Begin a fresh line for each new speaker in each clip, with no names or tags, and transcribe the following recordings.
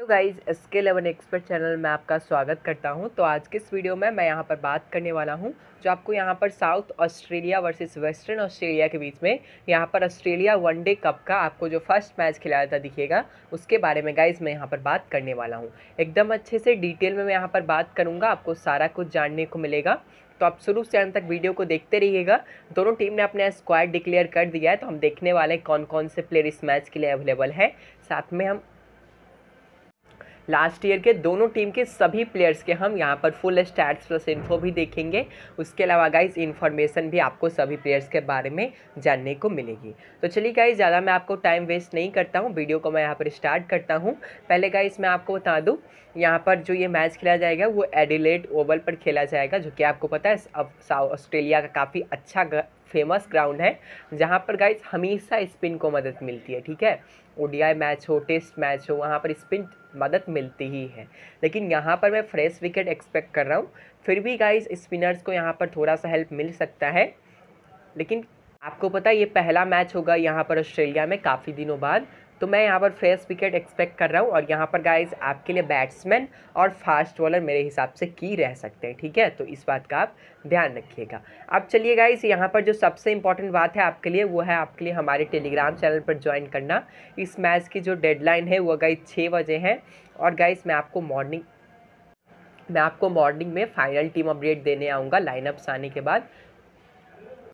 hello guys S K eleven expert channel में आपका स्वागत करता हूं तो आज के इस वीडियो में मैं यहां पर बात करने वाला हूं जो आपको यहां पर South Australia versus Western Australia के बीच में यहां पर ऑस्ट्रेलिया वनडे कप का आपको जो फर्स्ट मैच खिलाया था दिखेगा उसके बारे में गाइज मैं यहाँ पर बात करने वाला हूँ एकदम अच्छे से डिटेल में मैं यहाँ पर बात करूँगा आपको सारा कुछ जानने को मिलेगा तो आप शुरू से अंत तक वीडियो को देखते रहिएगा दोनों टीम ने अपना स्क्वाड डिक्लेयर कर दिया है तो हम देखने वाले हैं कौन कौन से प्लेयर इस मैच के लिए अवेलेबल है साथ में हम लास्ट ईयर के दोनों टीम के सभी प्लेयर्स के हम यहाँ पर फुल स्टैट्स प्लस इन्फो भी देखेंगे उसके अलावा गाइज इन्फॉर्मेशन भी आपको सभी प्लेयर्स के बारे में जानने को मिलेगी तो चलिए गाइज ज़्यादा मैं आपको टाइम वेस्ट नहीं करता हूँ वीडियो को मैं यहाँ पर स्टार्ट करता हूँ पहले गाइज मैं आपको बता दूँ यहाँ पर जो ये मैच खेला जाएगा वो एडिलेट ओवल पर खेला जाएगा जो कि आपको पता है साउथ ऑस्ट्रेलिया का काफ़ी अच्छा फेमस ग्राउंड है जहाँ पर गाइज हमेशा स्पिन को मदद मिलती है ठीक है ओडीआई मैच हो टेस्ट मैच हो वहाँ पर स्पिन मदद मिलती ही है लेकिन यहाँ पर मैं फ्रेश विकेट एक्सपेक्ट कर रहा हूँ फिर भी गाइज स्पिनर्स को यहाँ पर थोड़ा सा हेल्प मिल सकता है लेकिन आपको पता है ये पहला मैच होगा यहाँ पर ऑस्ट्रेलिया में काफ़ी दिनों बाद तो मैं यहाँ पर फ्रेश विकेट एक्सपेक्ट कर रहा हूँ और यहाँ पर गाइज आपके लिए बैट्समैन और फास्ट बॉलर मेरे हिसाब से की रह सकते हैं ठीक है तो इस बात का आप ध्यान रखिएगा अब चलिए गाइज यहाँ पर जो सबसे इंपॉर्टेंट बात है आपके लिए वो है आपके लिए हमारे टेलीग्राम चैनल पर ज्वाइन करना इस मैच की जो डेडलाइन है वो गाइज छः बजे हैं और गाइज मैं आपको मॉर्निंग मैं आपको मॉर्निंग में फाइनल टीम अपडेट देने आऊँगा लाइनअप्स आने के बाद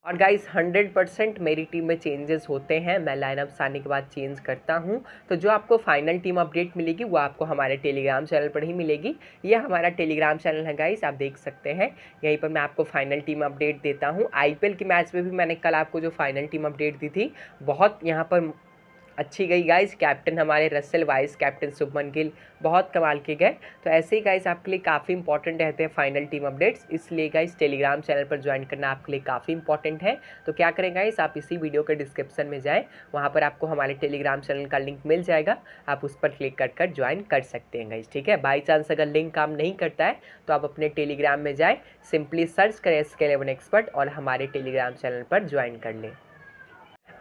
और गाइस 100% मेरी टीम में चेंजेस होते हैं मैं लाइनअप आने के बाद चेंज करता हूँ तो जो आपको फाइनल टीम अपडेट मिलेगी वो आपको हमारे टेलीग्राम चैनल पर ही मिलेगी ये हमारा टेलीग्राम चैनल है गाइस आप देख सकते हैं यहीं पर मैं आपको फाइनल टीम अपडेट देता हूँ आई के मैच में भी मैंने कल आपको जो फाइनल टीम अपडेट दी थी बहुत यहाँ पर अच्छी गई गाइस कैप्टन हमारे Russell vice captain Shubman Gill बहुत कमाल के गए तो ऐसे ही गाइस आपके लिए काफ़ी इंपॉर्टेंट रहते हैं फाइनल टीम अपडेट्स इसलिए गाइस टेलीग्राम चैनल पर ज्वाइन करना आपके लिए काफ़ी इंपॉर्टेंट है तो क्या करें गाइस आप इसी वीडियो के डिस्क्रिप्शन में जाएँ वहाँ पर आपको हमारे टेलीग्राम चैनल का लिंक मिल जाएगा आप उस पर क्लिक कर कर ज्वाइन कर सकते हैं गाइस ठीक है बाई चांस अगर लिंक काम नहीं करता है तो आप अपने टेलीग्राम में जाएँ सिंपली सर्च करें इसके एक्सपर्ट और हमारे टेलीग्राम चैनल पर ज्वाइन कर लें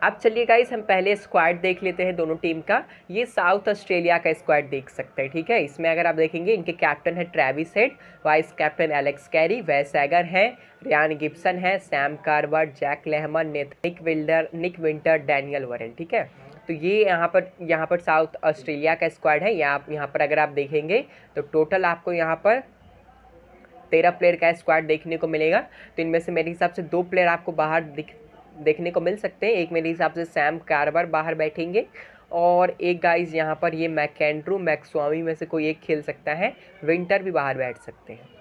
अब चलिए गाइस हम पहले स्क्वाड देख लेते हैं दोनों टीम का ये साउथ ऑस्ट्रेलिया का स्क्वाड देख सकते हैं ठीक है इसमें अगर आप देखेंगे इनके कैप्टन है Travis Head vice captain Alex Carey वैसैगर हैं रियान गिब्सन है Sam Kerber Jake Lehmann Nick Wilder Nick Winter Daniel Worrall ठीक है तो ये यहाँ पर यहाँ पर साउथ ऑस्ट्रेलिया का स्क्वाड है यहाँ यहाँ पर अगर आप देखेंगे तो टोटल आपको यहाँ पर तेरह प्लेयर का स्क्वाड देखने को मिलेगा तो इनमें से मेरे हिसाब से दो प्लेयर आपको बाहर दिख देखने को मिल सकते हैं एक मेरे हिसाब से सैम कारबर बाहर बैठेंगे और एक गाइस यहाँ पर ये मैकेंड्रू मैक्सवामी में से कोई एक खेल सकता है विंटर भी बाहर बैठ सकते हैं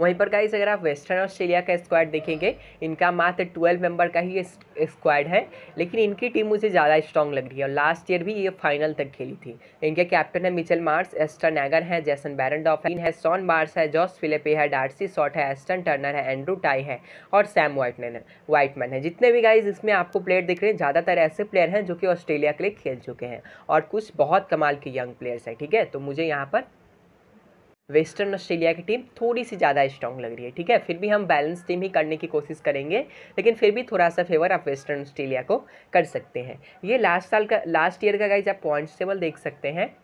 वहीं पर गाइज अगर आप वेस्टर्न ऑस्ट्रेलिया का स्क्वाड देखेंगे इनका मात्र ट्वेल्व मेंबर का ही स्क्वाड है लेकिन इनकी टीम मुझे ज़्यादा स्ट्रॉन्ग लग रही है और लास्ट ईयर भी ये फाइनल तक खेली थी इनके कैप्टन है मिचल मार्स एस्टन एगर है जैसन बैरनडॉफ है है सॉन मार्स है जॉस फिलिपे है डार्सी शॉट है एस्टन टर्नर है एंड्रू टाई है और सैम वाइटमैन है वाइटमैन है जितने भी गाइज इसमें आपको प्लेयर दिख रहे हैं ज़्यादातर ऐसे प्लेयर हैं जो कि ऑस्ट्रेलिया के लिए खेल चुके हैं और कुछ बहुत कमाल के यंग प्लेयर्स हैं ठीक है तो मुझे यहाँ पर वेस्टर्न ऑस्ट्रेलिया की टीम थोड़ी सी ज़्यादा स्ट्रॉन्ग लग रही है ठीक है फिर भी हम बैलेंस टीम ही करने की कोशिश करेंगे लेकिन फिर भी थोड़ा सा फेवर आप वेस्टर्न ऑस्ट्रेलिया को कर सकते हैं ये लास्ट साल का लास्ट ईयर का गाइज आप पॉइंट्स टेबल देख सकते हैं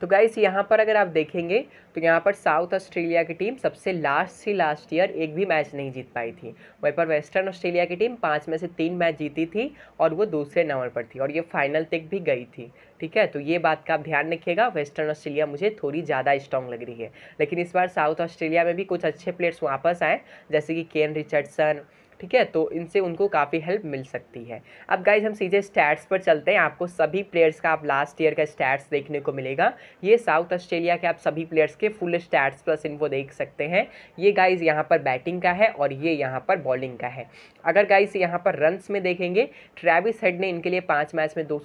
तो गाइस यहाँ पर अगर आप देखेंगे तो यहाँ पर साउथ ऑस्ट्रेलिया की टीम सबसे लास्ट से लास्ट ईयर एक भी मैच नहीं जीत पाई थी वहीं पर वेस्टर्न ऑस्ट्रेलिया की टीम पाँच में से तीन मैच जीती थी और वो दूसरे नंबर पर थी और ये फाइनल तक भी गई थी ठीक है तो ये बात का आप ध्यान रखिएगा वेस्टर्न ऑस्ट्रेलिया मुझे थोड़ी ज़्यादा स्ट्रॉन्ग लग रही है लेकिन इस बार साउथ ऑस्ट्रेलिया में भी कुछ अच्छे प्लेयर्स वापस आए जैसे कि केन रिचर्डसन ठीक है तो इनसे उनको काफ़ी हेल्प मिल सकती है अब गाइज हम सीधे स्टैट्स पर चलते हैं आपको सभी प्लेयर्स का आप लास्ट ईयर का स्टैट्स देखने को मिलेगा ये साउथ ऑस्ट्रेलिया के आप सभी प्लेयर्स के फुल स्टैट्स प्लस इनको देख सकते हैं ये गाइज यहाँ पर बैटिंग का है और ये यहाँ पर बॉलिंग का है अगर गाइज यहाँ पर रन्स में देखेंगे ट्रेविस हेड ने इनके लिए पाँच मैच में दो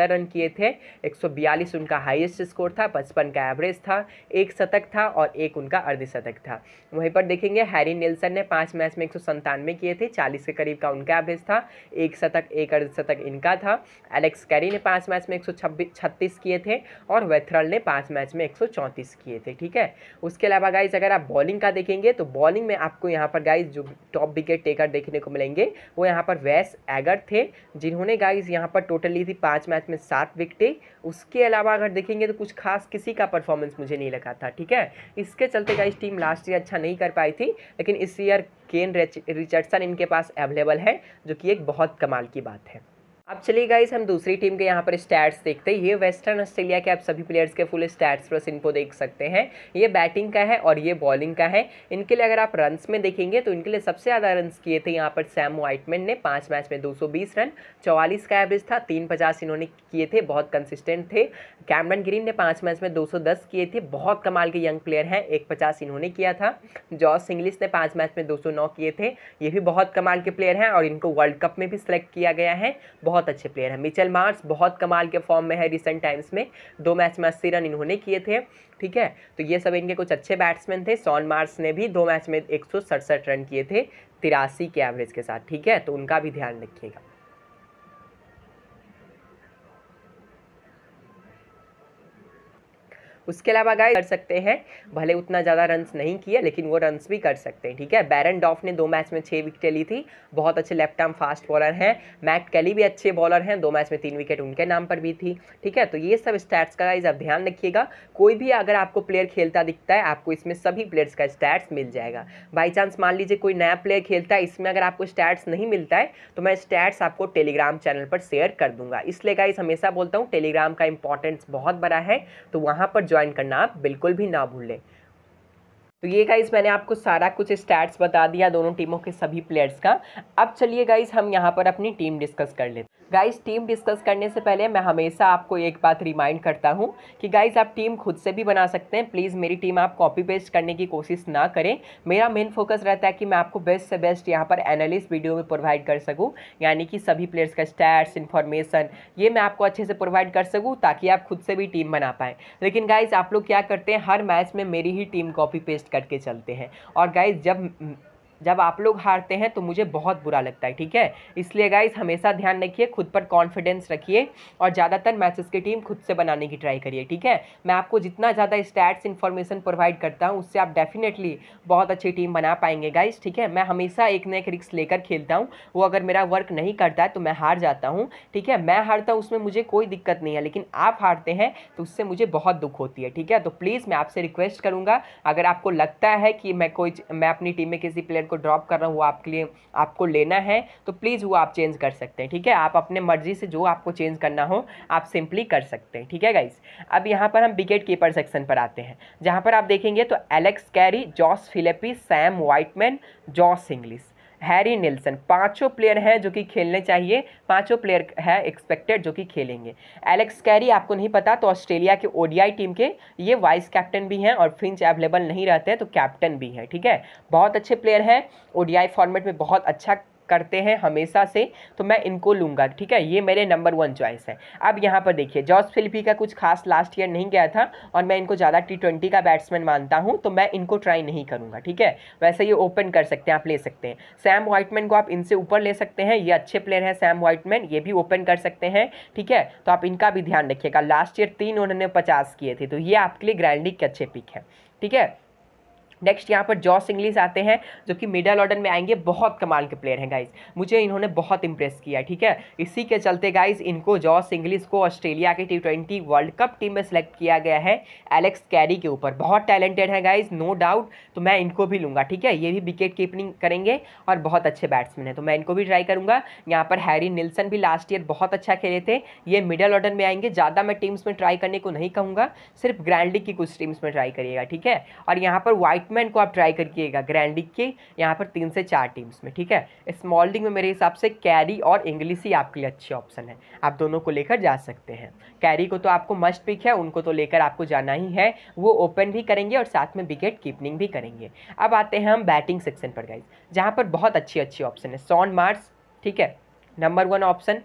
रन किए थे एक उनका हाइएस्ट स्कोर था पचपन का एवरेज था एक शतक था और एक उनका अर्धशतक था वहीं पर देखेंगे हैरी नेल्सन ने पाँच मैच में एक किए गए थे चालीस के करीब का उनका एवरेज था एक शतक एक अर्धशतक इनका था एलेक्स कैरी ने पाँच मैच में एक किए थे और वेथरल ने पाँच मैच में एक किए थे ठीक है उसके अलावा गाइज अगर आप बॉलिंग का देखेंगे तो बॉलिंग में आपको यहाँ पर गाइज जो टॉप विकेट टेकर देखने को मिलेंगे वो यहाँ पर वैस एगर थे जिन्होंने गाइज यहाँ पर टोटल ली थी पाँच मैच में सात विकटें उसके अलावा अगर देखेंगे तो कुछ खास किसी का परफॉर्मेंस मुझे नहीं लगा था ठीक है इसके चलते गाइज टीम लास्ट ईयर अच्छा नहीं कर पाई थी लेकिन इस ईयर केन रिचर्डसन इनके पास अवेलेबल है जो कि एक बहुत कमाल की बात है अब चलिए गाइस हम दूसरी टीम के यहाँ पर स्टैट्स देखते हैं ये वेस्टर्न ऑस्ट्रेलिया के आप सभी प्लेयर्स के फुल स्टैट्स प्लस इनको देख सकते हैं ये बैटिंग का है और ये बॉलिंग का है इनके लिए अगर आप रन्स में देखेंगे तो इनके लिए सबसे ज़्यादा रन किए थे यहाँ पर सैम वाइटमैन ने पाँच मैच में दो रन चौवालीस का एवरेज था तीन पचास इन्होंने किए थे बहुत कंसिस्टेंट थे कैमरन ग्रीन ने पाँच मैच में दो किए थे बहुत कमाल के यंग प्लेयर हैं एक पचास इन्होंने किया था जॉस इंग्लिश ने पाँच मैच में दो किए थे ये भी बहुत कमाल के प्लेयर हैं और इनको वर्ल्ड कप में भी सिलेक्ट किया गया है बहुत बहुत अच्छे प्लेयर हैं मिचेल मार्स बहुत कमाल के फॉर्म में है रिसेंट टाइम्स में दो मैच में अस्सी रन इन्होंने किए थे ठीक है तो ये सब इनके कुछ अच्छे बैट्समैन थे सॉन मार्स ने भी दो मैच में एक रन किए थे तिरासी के एवरेज के साथ ठीक है तो उनका भी ध्यान रखिएगा उसके अलावा गाइस कर सकते हैं भले उतना ज़्यादा रन्स नहीं किया लेकिन वो रन्स भी कर सकते हैं ठीक है बैरन डॉफ ने दो मैच में छः विकेटें ली थी बहुत अच्छे लेफ्ट आर्म फास्ट बॉलर हैं मैट कैली भी अच्छे बॉलर हैं दो मैच में तीन विकेट उनके नाम पर भी थी ठीक है तो ये सब स्टैट्स का गाइज आप ध्यान रखिएगा कोई भी अगर आपको प्लेयर खेलता दिखता है आपको इसमें सभी प्लेयर्स का स्टैट्स मिल जाएगा बाई चांस मान लीजिए कोई नया प्लेयर खेलता है इसमें अगर आपको स्टैट्स नहीं मिलता है तो मैं स्टैट्स आपको टेलीग्राम चैनल पर शेयर कर दूंगा इसलिए गाइज हमेशा बोलता हूँ टेलीग्राम का इंपॉर्टेंस बहुत बड़ा है तो वहाँ पर ज्वाइन करना आप बिल्कुल भी ना भूलें तो ये गाइज मैंने आपको सारा कुछ स्टैट्स बता दिया दोनों टीमों के सभी प्लेयर्स का अब चलिए गाइज हम यहाँ पर अपनी टीम डिस्कस कर लेते हैं गाइज टीम डिस्कस करने से पहले मैं हमेशा आपको एक बात रिमाइंड करता हूँ कि गाइज आप टीम खुद से भी बना सकते हैं प्लीज़ मेरी टीम आप कॉपी पेस्ट करने की कोशिश ना करें मेरा मेन फोकस रहता है कि मैं आपको बेस्ट से बेस्ट यहाँ पर एनालिस वीडियो में प्रोवाइड कर सकूँ यानी कि सभी प्लेयर्स का स्टैट्स इन्फॉर्मेशन ये मैं आपको अच्छे से प्रोवाइड कर सकूँ ताकि आप खुद से भी टीम बना पाएँ लेकिन गाइज आप लोग क्या करते हैं हर मैच में मेरी ही टीम कॉपी पेस्ट करके चलते हैं और गाइज जब जब आप लोग हारते हैं तो मुझे बहुत बुरा लगता है ठीक है इसलिए गाइज हमेशा ध्यान रखिए खुद पर कॉन्फिडेंस रखिए और ज़्यादातर मैचेस की टीम खुद से बनाने की ट्राई करिए ठीक है मैं आपको जितना ज़्यादा स्टैट्स इन्फॉर्मेशन प्रोवाइड करता हूँ उससे आप डेफिनेटली बहुत अच्छी टीम बना पाएंगे गाइज ठीक है मैं हमेशा एक ना एक रिक्स लेकर खेलता हूँ वो अगर मेरा वर्क नहीं करता है तो मैं हार जाता हूँ ठीक है मैं हारता हूँ उसमें मुझे कोई दिक्कत नहीं है लेकिन आप हारते हैं तो उससे मुझे बहुत दुख होती है ठीक है तो प्लीज़ मैं आपसे रिक्वेस्ट करूँगा अगर आपको लगता है कि मैं कोई मैं अपनी टीम में किसी प्लेयर को को ड्रॉप कर रहा हूँ वो आपके लिए आपको लेना है तो प्लीज़ वो आप चेंज कर सकते हैं ठीक है आप अपने मर्जी से जो आपको चेंज करना हो आप सिंपली कर सकते हैं ठीक है गाइज अब यहाँ पर हम विकेट कीपर सेक्शन पर आते हैं जहाँ पर आप देखेंगे तो Alex Carey Josh Philippe Sam Whiteman Josh Inglis Harry Nielsen पांचों प्लेयर हैं जो कि खेलने चाहिए पांचों प्लेयर है एक्सपेक्टेड जो कि खेलेंगे एलेक्स कैरी आपको नहीं पता तो ऑस्ट्रेलिया के ओडीआई टीम के ये वाइस कैप्टन भी हैं और फिंच अवेलेबल नहीं रहते हैं तो कैप्टन भी हैं ठीक है बहुत अच्छे प्लेयर हैं ओडीआई फॉर्मेट में बहुत अच्छा करते हैं हमेशा से तो मैं इनको लूँगा ठीक है ये मेरे नंबर वन चॉइस है अब यहाँ पर देखिए जॉस फिलिपी का कुछ खास लास्ट ईयर नहीं गया था और मैं इनको ज़्यादा टी ट्वेंटी का बैट्समैन मानता हूँ तो मैं इनको ट्राई नहीं करूँगा ठीक है वैसे ये ओपन कर सकते हैं आप ले सकते हैं सैम वाइटमैन को आप इनसे ऊपर ले सकते हैं ये अच्छे प्लेयर हैं सैम वाइटमैन ये भी ओपन कर सकते हैं ठीक है तो आप इनका भी ध्यान रखिएगा लास्ट ईयर तीन उन्होंने पचास किए थे तो ये आपके लिए ग्रैंडिक के अच्छे पिक है ठीक है नेक्स्ट यहाँ पर जॉस इंग्लिस आते हैं जो कि मिडल ऑर्डर में आएंगे बहुत कमाल के प्लेयर हैं गाइज मुझे इन्होंने बहुत इंप्रेस किया ठीक है इसी के चलते गाइज इनको जॉस इंग्लिस को ऑस्ट्रेलिया के T twenty World Cup team में सेलेक्ट किया गया है एलेक्स कैरी के ऊपर बहुत टैलेंटेड है गाइज नो डाउट तो मैं इनको भी लूँगा ठीक है ये भी विकेट कीपिंग करेंगे और बहुत अच्छे बैट्समैन है तो मैं इनको भी ट्राई करूँगा यहाँ पर हैरी निल्सन भी लास्ट ईयर बहुत अच्छा खेले थे ये मिडल ऑर्डर में आएंगे ज़्यादा मैं टीम्स में ट्राई करने को नहीं कहूँगा सिर्फ ग्रैंड लीग की कुछ टीम्स में ट्राई करिएगा ठीक है और यहाँ पर वाइट वाइटमैन को आप ट्राई करिएगा ग्रैंड लीग के यहाँ पर तीन से चार टीम्स में ठीक है स्मॉल लीग में मेरे हिसाब से कैरी और इंग्लिश ही आपके लिए अच्छी ऑप्शन है आप दोनों को लेकर जा सकते हैं कैरी को तो आपको मस्ट पिक है उनको तो लेकर आपको जाना ही है वो ओपन भी करेंगे और साथ में विकेट कीपनिंग भी करेंगे अब आते हैं हम बैटिंग सेक्शन पर गाइज जहाँ पर बहुत अच्छी अच्छी ऑप्शन है सॉन मार्स ठीक है number one option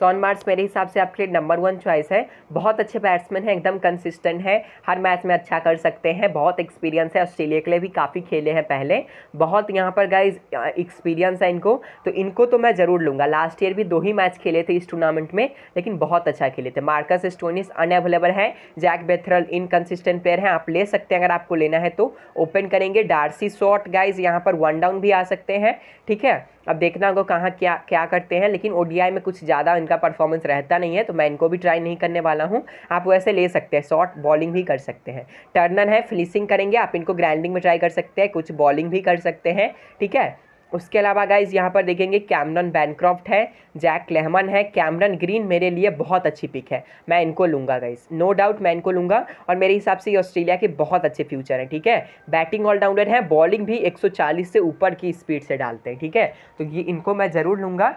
Shaun Marsh मेरे हिसाब से आपके लिए नंबर वन चॉइस है बहुत अच्छे बैट्समैन हैं एकदम कंसिस्टेंट हैं हर मैच में अच्छा कर सकते हैं बहुत एक्सपीरियंस है ऑस्ट्रेलिया के लिए भी काफ़ी खेले हैं पहले बहुत यहाँ पर गाइज एक्सपीरियंस है इनको तो इनको तो मैं ज़रूर लूँगा लास्ट ईयर भी दो ही मैच खेले थे इस टूर्नामेंट में लेकिन बहुत अच्छा खेले थे मार्कस स्टोनिस अनअवेलेबल है जैक बेथरल इनकन्सिस्टेंट प्लेयर हैं आप ले सकते हैं अगर आपको लेना है तो ओपन करेंगे डार्सी शॉट गाइज यहाँ पर वन डाउन भी आ सकते हैं ठीक है अब देखना होगा कहाँ क्या क्या करते हैं लेकिन ओडीआई में कुछ ज़्यादा इनका परफॉर्मेंस रहता नहीं है तो मैं इनको भी ट्राई नहीं करने वाला हूँ आप वैसे ले सकते हैं शॉर्ट बॉलिंग भी कर सकते हैं टर्नर है फिलिसिंग करेंगे आप इनको ग्राइंडिंग में ट्राई कर सकते हैं कुछ बॉलिंग भी कर सकते हैं ठीक है उसके अलावा गाइज यहाँ पर देखेंगे कैमरन बैनक्रॉफ्ट है जैक लेहमन है कैमरन ग्रीन मेरे लिए बहुत अच्छी पिक है मैं इनको लूँगा गाइज नो डाउट मैं इनको लूँगा और मेरे हिसाब से ये ऑस्ट्रेलिया के बहुत अच्छे फ्यूचर हैं ठीक है बैटिंग ऑलराउंडर है बॉलिंग भी 140 से ऊपर की स्पीड से डालते हैं ठीक है तो ये इनको मैं ज़रूर लूँगा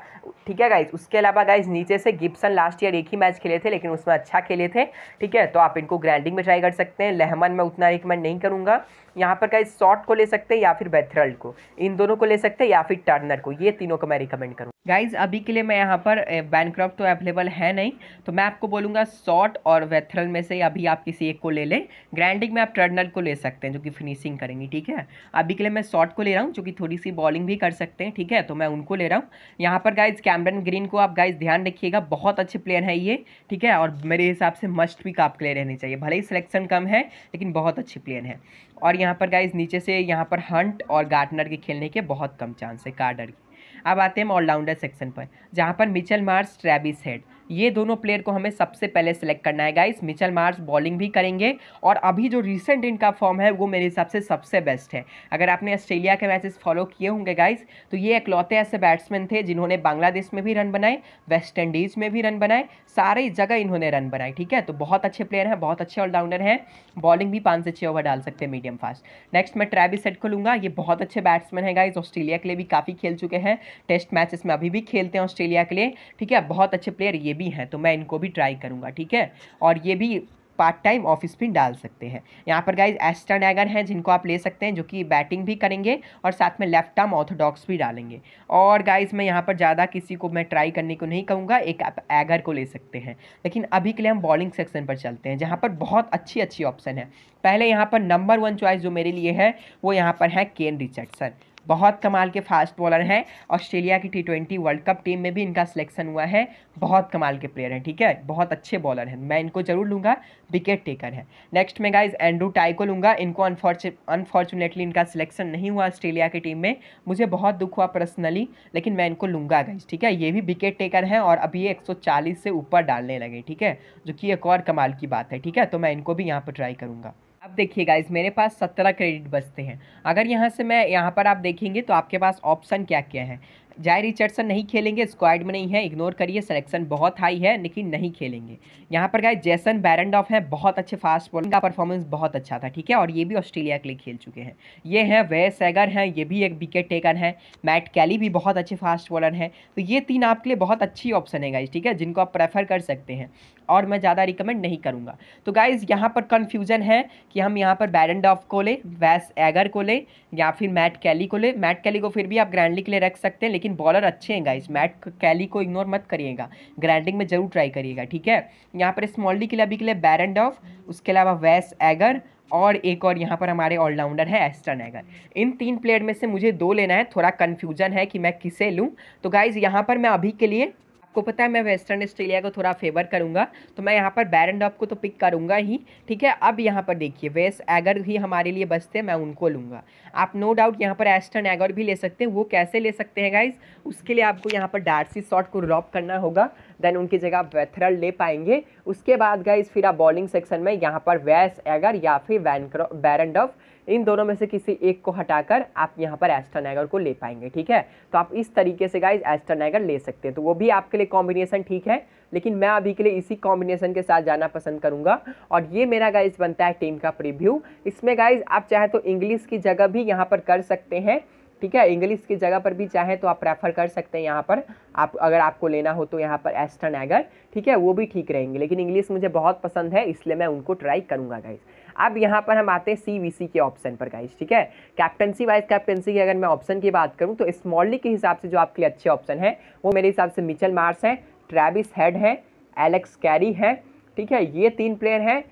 ठीक है गाइज उसके अलावा गाइज नीचे से गिप्सन लास्ट ईयर एक ही मैच खेले थे लेकिन उसमें अच्छा खेले थे ठीक है तो आप इनको ग्रैंडिंग में ट्राई कर सकते हैं लेहमन मैं उतना रिकमेंड नहीं करूँगा यहाँ पर गाइज शॉर्ट को ले सकते हैं या फिर बैथरल्ड को इन दोनों को ले सकते हैं या फिर टर्नर को ये तीनों को मैं रिकमेंड करूँ गाइज अभी के लिए मैं यहाँ पर बैनक्रॉप तो अवेलेबल है नहीं तो मैं आपको बोलूँगा शॉर्ट और वेथरल में से अभी आप किसी एक को ले लें ग्रैंडिंग में आप ट्रेडनल को ले सकते हैं जो कि फिनिशिंग करेंगी ठीक है अभी के लिए मैं शॉर्ट को ले रहा हूँ जो कि थोड़ी सी बॉलिंग भी कर सकते हैं ठीक है तो मैं उनको ले रहा हूँ यहाँ पर गाइज कैमरन ग्रीन को आप गाइज ध्यान रखिएगा बहुत अच्छे प्लेयर है ये ठीक है और मेरे हिसाब से मस्ट भी आप प्लेयर रहने चाहिए भले ही सिलेक्शन कम है लेकिन बहुत अच्छे प्लेयर है और यहाँ पर गाइज नीचे से यहाँ पर हंट और गार्डनर के खेलने के बहुत कम चांस है कार्डर की अब आते हैं ऑलराउंडर सेक्शन पर जहाँ पर मिचल मार्स ट्रेविस हेड ये दोनों प्लेयर को हमें सबसे पहले सेलेक्ट करना है गाइस मिचल मार्स बॉलिंग भी करेंगे और अभी जो रिसेंट इनका फॉर्म है वो मेरे हिसाब से सबसे बेस्ट है अगर आपने ऑस्ट्रेलिया के मैचेस फॉलो किए होंगे गाइस तो ये इकलौते ऐसे बैट्समैन थे जिन्होंने बांग्लादेश में भी रन बनाए वेस्ट इंडीज़ में भी रन बनाए सारी जगह इन्होंने रन बनाए ठीक है तो बहुत अच्छे प्लेयर हैं बहुत अच्छे ऑलराउंडर हैं बॉलिंग भी पाँच से छः ओवर डाल सकते हैं मीडियम फास्ट नेक्स्ट मैं ट्रैबी सेट को लूँगा ये बहुत अच्छे बैट्समैन है गाइज ऑस्ट्रेलिया के लिए भी काफ़ी खेल चुके हैं टेस्ट मैचेस में अभी भी खेलते हैं ऑस्ट्रेलिया के लिए ठीक है बहुत अच्छे प्लेयर ये भी हैं तो मैं इनको भी ट्राई करूँगा ठीक है और ये भी पार्ट टाइम ऑफ स्पिन डाल सकते हैं यहाँ पर गाइज एस्टर्न एगर हैं जिनको आप ले सकते हैं जो कि बैटिंग भी करेंगे और साथ में लेफ्ट आर्म ऑर्थोडॉक्स भी डालेंगे और गाइज मैं यहाँ पर ज़्यादा किसी को मैं ट्राई करने को नहीं कहूँगा एक आप एगर को ले सकते हैं लेकिन अभी के लिए हम बॉलिंग सेक्शन पर चलते हैं जहाँ पर बहुत अच्छी अच्छी ऑप्शन है पहले यहाँ पर नंबर वन चॉइस जो मेरे लिए है वो यहाँ पर है केन रिचर्डसन बहुत कमाल के फास्ट बॉलर हैं ऑस्ट्रेलिया की T twenty World Cup team में भी इनका सिलेक्शन हुआ है बहुत कमाल के प्लेयर हैं ठीक है बहुत अच्छे बॉलर हैं मैं इनको जरूर लूँगा विकेट टेकर है नेक्स्ट में गाइज एंड्रू टाई को लूँगा इनको अनफॉर्चुनेटली इनका सिलेक्शन नहीं हुआ ऑस्ट्रेलिया की टीम में मुझे बहुत दुख हुआ पर्सनली लेकिन मैं इनको लूँगा गाइज ठीक है ये भी विकेट टेकर हैं और अभी ये एक से ऊपर डालने लगे ठीक है जो कि एक और कमाल की बात है ठीक है तो मैं इनको भी यहाँ पर ट्राई करूँगा अब देखिएगा इस मेरे पास सत्रह क्रेडिट बचते हैं अगर यहाँ से मैं यहाँ पर आप देखेंगे तो आपके पास ऑप्शन क्या क्या है जाय रिचर्डसन नहीं खेलेंगे स्क्वाड में नहीं है इग्नोर करिए सिलेक्शन बहुत हाई है लेकिन नहीं खेलेंगे यहाँ पर गए जैसन ऑफ है बहुत अच्छे फास्ट बॉलिंग का परफॉर्मेंस बहुत अच्छा था ठीक है और ये भी ऑस्ट्रेलिया के लिए खेल चुके हैं ये हैं वे सैगर हैं ये भी एक विकेट टेकर हैं मैट कैली भी बहुत अच्छे फास्ट बॉलर हैं तो ये तीन आपके लिए बहुत अच्छी ऑप्शन है गाइज ठीक है जिनको आप प्रेफर कर सकते हैं और मैं ज़्यादा रिकमेंड नहीं करूँगा तो गाइज़ यहाँ पर कन्फ्यूजन है कि हम यहाँ पर बैरन ऑफ को ले वैस एगर को ले या फिर मैट कैली को ले मैट कैली को फिर भी आप ग्रैंडली के लिए रख सकते हैं लेकिन लेकिन बॉलर अच्छे हैं गाइस मैट कैली को इग्नोर मत करिएगा ग्राइंडिंग में जरूर ट्राई करिएगा ठीक है यहाँ पर स्मॉल्डी के लिए अभी के लिए बैरेंड ऑफ उसके अलावा वैस एगर और एक और यहाँ पर हमारे ऑलराउंडर है एस्टन एगर इन तीन प्लेयर में से मुझे दो लेना है थोड़ा कन्फ्यूजन है कि मैं किसे लूँ तो गाइज़ यहाँ पर मैं अभी के लिए आपको पता है मैं वेस्टर्न ऑस्ट्रेलिया को थोड़ा फेवर करूँगा तो मैं यहाँ पर बैरन डॉप को तो पिक करूँगा ही ठीक है अब यहाँ पर देखिए वेस एगर ही हमारे लिए बचते हैं मैं उनको लूँगा आप नो डाउट यहाँ पर एस्टर्न एगर भी ले सकते हैं वो कैसे ले सकते हैं गाइज उसके लिए आपको यहाँ पर डार्सी शॉट को ड्रॉप करना होगा देन उनकी जगह आप वेथरल ले पाएंगे उसके बाद गाइज फिर आप बॉलिंग सेक्शन में यहाँ पर वेस एगर या फिर वैनक्रो बैरन डॉफ इन दोनों में से किसी एक को हटाकर आप यहाँ पर एस्ट्रानाइगर को ले पाएंगे ठीक है तो आप इस तरीके से गाइज एस्ट्रानाइगर ले सकते हैं तो वो भी आपके लिए कॉम्बिनेशन ठीक है लेकिन मैं अभी के लिए इसी कॉम्बिनेशन के साथ जाना पसंद करूँगा और ये मेरा गाइज बनता है टीम का प्रिव्यू इसमें गाइज आप चाहे तो इंग्लिश की जगह भी यहाँ पर कर सकते हैं ठीक है इंग्लिश की जगह पर भी चाहे तो आप प्रेफर कर सकते हैं यहाँ पर आप अगर आपको लेना हो तो यहाँ पर एस्टर्न एगर ठीक है वो भी ठीक रहेंगे लेकिन इंग्लिश मुझे बहुत पसंद है इसलिए मैं उनको ट्राई करूँगा गाइज़ अब यहाँ पर हम आते हैं सी के ऑप्शन पर गाइज ठीक है कैप्टनसी वाइज कैप्टनसी की अगर मैं ऑप्शन की बात करूँ तो स्मॉल लीग के हिसाब से जो आपके लिए अच्छे ऑप्शन हैं वो मेरे हिसाब से मिचल मार्स हैं ट्रेविस हेड हैं एलेक्स कैरी हैं ठीक है ये तीन प्लेयर हैं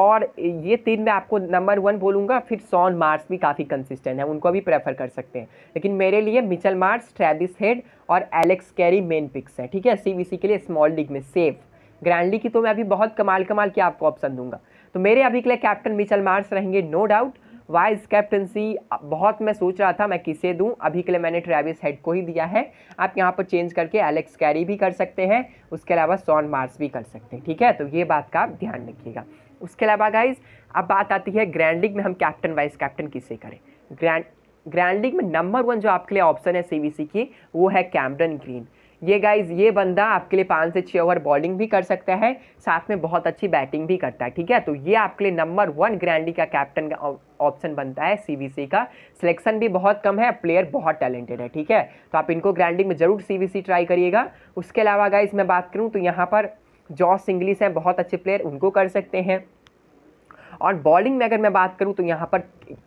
और ये तीन मैं आपको नंबर वन बोलूँगा फिर सॉन मार्स भी काफ़ी कंसिस्टेंट है उनको भी प्रेफर कर सकते हैं लेकिन मेरे लिए मिचल मार्स ट्रेविस हेड और एलेक्स कैरी मेन पिक्स है ठीक है सी के लिए स्मॉल लीग में सेफ ग्रैंड लीग की तो मैं अभी बहुत कमाल कमाल की आपको ऑप्शन दूंगा तो मेरे अभी के लिए कैप्टन मिचल मार्स रहेंगे नो डाउट वाइस कैप्टनसी बहुत मैं सोच रहा था मैं किसे दूं अभी के लिए मैंने ट्रेविस हेड को ही दिया है आप यहाँ पर चेंज करके एलेक्स कैरी भी कर सकते हैं उसके अलावा सॉन मार्स भी कर सकते हैं ठीक है तो ये बात का आप ध्यान रखिएगा उसके अलावा गाइज अब बात आती है ग्रैंड लीग में हम कैप्टन वाइस कैप्टन किसे करें ग्रैंड ग्रैंड लीग में नंबर वन जो आपके लिए ऑप्शन है सी की वो है कैमरन ग्रीन ये गाइज ये बंदा आपके लिए पाँच से छः ओवर बॉलिंग भी कर सकता है साथ में बहुत अच्छी बैटिंग भी करता है ठीक है तो ये आपके लिए नंबर वन ग्रैंडी का कैप्टन का ऑप्शन बनता है सीवीसी का सिलेक्शन भी बहुत कम है प्लेयर बहुत टैलेंटेड है ठीक है तो आप इनको ग्रैंडिंग में ज़रूर सीवीसी ट्राई करिएगा उसके अलावा गाइज मैं बात करूँ तो यहाँ पर जॉस इंग्लिस हैं बहुत अच्छे प्लेयर उनको कर सकते हैं और बॉलिंग में अगर मैं बात करूं तो यहाँ पर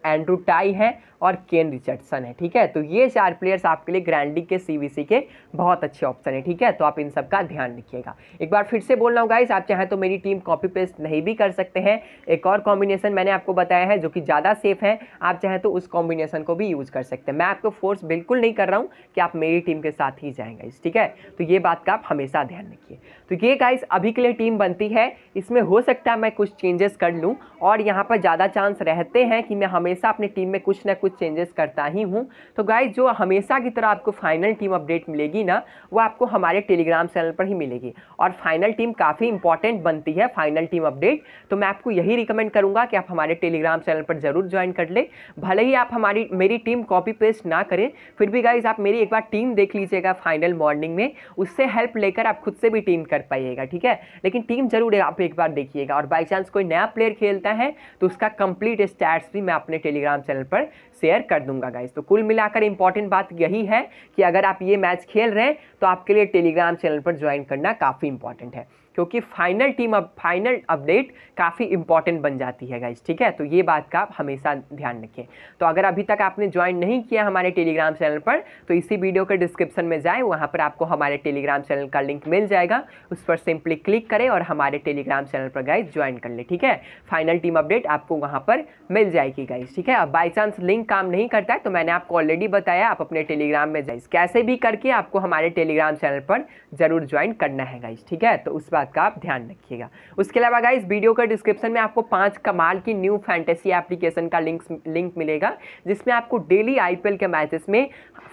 एंड्रू टाई हैं और केन रिचर्डसन है ठीक है तो ये चार प्लेयर्स आपके लिए ग्रैंडी के सी के बहुत अच्छे ऑप्शन है ठीक है तो आप इन सब का ध्यान रखिएगा एक बार फिर से बोल रहा हूँ गाइज आप चाहें तो मेरी टीम कॉपी पेस्ट नहीं भी कर सकते हैं एक और कॉम्बिनेशन मैंने आपको बताया है जो कि ज़्यादा सेफ है आप चाहें तो उस कॉम्बिनेशन को भी यूज़ कर सकते हैं मैं आपको फोर्स बिल्कुल नहीं कर रहा हूँ कि आप मेरी टीम के साथ ही जाएंगे ठीक है तो ये बात का आप हमेशा ध्यान रखिए तो ये गाइस अभी के लिए टीम बनती है इसमें हो सकता है मैं कुछ चेंजेस कर लूँ और यहाँ पर ज़्यादा चांस रहते हैं कि मैं हमेशा अपनी टीम में कुछ ना कुछ कुछ चेंजेस करता ही हूँ तो गाइज जो हमेशा की तरह आपको फाइनल टीम अपडेट मिलेगी ना वो आपको हमारे टेलीग्राम चैनल पर ही मिलेगी और फाइनल टीम काफ़ी इंपॉर्टेंट बनती है फाइनल टीम अपडेट तो मैं आपको यही रिकमेंड करूँगा कि आप हमारे टेलीग्राम चैनल पर ज़रूर ज्वाइन कर ले भले ही आप हमारी मेरी टीम कॉपी पेस्ट ना करें फिर भी गाइज आप मेरी एक बार टीम देख लीजिएगा फाइनल मॉर्निंग में उससे हेल्प लेकर आप खुद से भी टीम कर पाइएगा ठीक है लेकिन टीम ज़रूर आप एक बार देखिएगा और बाई चांस कोई नया प्लेयर खेलता है तो उसका कंप्लीट स्टैट्स भी मैं अपने टेलीग्राम चैनल पर शेयर कर दूंगा गाइज तो कुल मिलाकर इंपॉर्टेंट बात यही है कि अगर आप ये मैच खेल रहे हैं तो आपके लिए टेलीग्राम चैनल पर ज्वाइन करना काफ़ी इंपॉर्टेंट है क्योंकि फाइनल टीम अब फाइनल अपडेट काफ़ी इंपॉर्टेंट बन जाती है गाइज ठीक है तो ये बात का आप हमेशा ध्यान रखें तो अगर अभी तक आपने ज्वाइन नहीं किया हमारे टेलीग्राम चैनल पर तो इसी वीडियो के डिस्क्रिप्शन में जाएँ वहाँ पर आपको हमारे टेलीग्राम चैनल का लिंक मिल जाएगा उस पर सिंपली क्लिक करें और हमारे टेलीग्राम चैनल पर गाइज ज्वाइन कर लें ठीक है फाइनल टीम अपडेट आपको वहाँ पर मिल जाएगी गाइज ठीक है अब बाई चांस लिंक काम नहीं करता है तो मैंने आपको ऑलरेडी बताया आप अपने टेलीग्राम में जाइज कैसे भी करके आपको हमारे टेलीग्राम चैनल पर ज़रूर ज्वाइन करना है गाइज ठीक है तो उस बात बात का आप ध्यान रखिएगा उसके अलावा गाइस वीडियो का डिस्क्रिप्शन में आपको पांच कमाल की न्यू फैंटेसी एप्लीकेशन का लिंक लिंक मिलेगा जिसमें आपको डेली आईपीएल के मैचेस में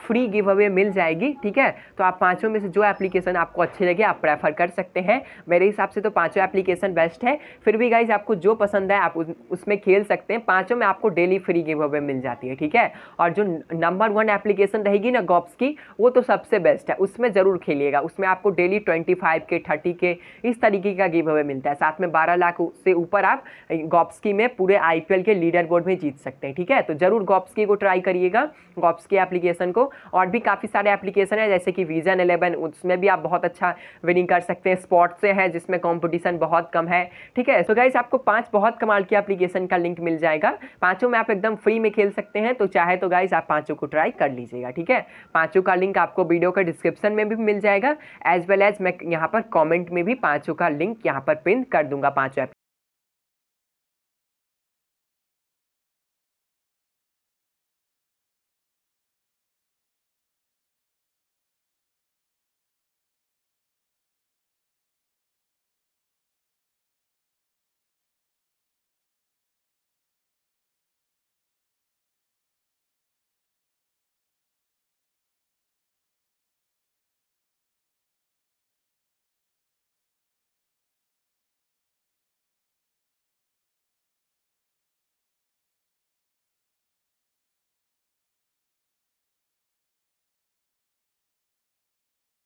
फ्री गिव अवे मिल जाएगी ठीक है तो आप पाँचों में से जो एप्लीकेशन आपको अच्छी लगे आप प्रेफर कर सकते हैं मेरे हिसाब से तो पाँचों एप्लीकेशन बेस्ट है फिर भी गाइज आपको जो पसंद है आप उसमें खेल सकते हैं पाँचों में आपको डेली फ्री गिव अवे मिल जाती है ठीक है और जो नंबर वन एप्लीकेशन रहेगी ना गॉप्स की वो तो सबसे बेस्ट है उसमें ज़रूर खेलिएगा उसमें आपको डेली ट्वेंटी के थर्टी के इस तरीके का गिव अवे मिलता है साथ में बारह लाख से ऊपर आप गॉप्सकी में पूरे आई के लीडर बोर्ड में जीत सकते हैं ठीक है तो जरूर गॉप्सकी को ट्राई करिएगा गॉप्सकी एप्लीकेशन को और भी काफ़ी सारे एप्लीकेशन है जैसे कि विजन एलेवन उसमें भी आप बहुत अच्छा विनिंग कर सकते हैं स्पॉर्ट्स से है जिसमें कॉम्पिटिशन बहुत कम है ठीक है तो गाइज आपको पाँच बहुत कमाल की एप्लीकेशन का लिंक मिल जाएगा पाँचों में आप एकदम फ्री में खेल सकते हैं तो चाहे तो गाइज आप पाँचों को ट्राई कर लीजिएगा ठीक है पाँचों का लिंक आपको वीडियो का डिस्क्रिप्शन में भी मिल जाएगा एज वेल एज मैं यहाँ पर कॉमेंट में भी पाँच आ चुका लिंक यहाँ पर पिन कर दूंगा पाँचों ऐप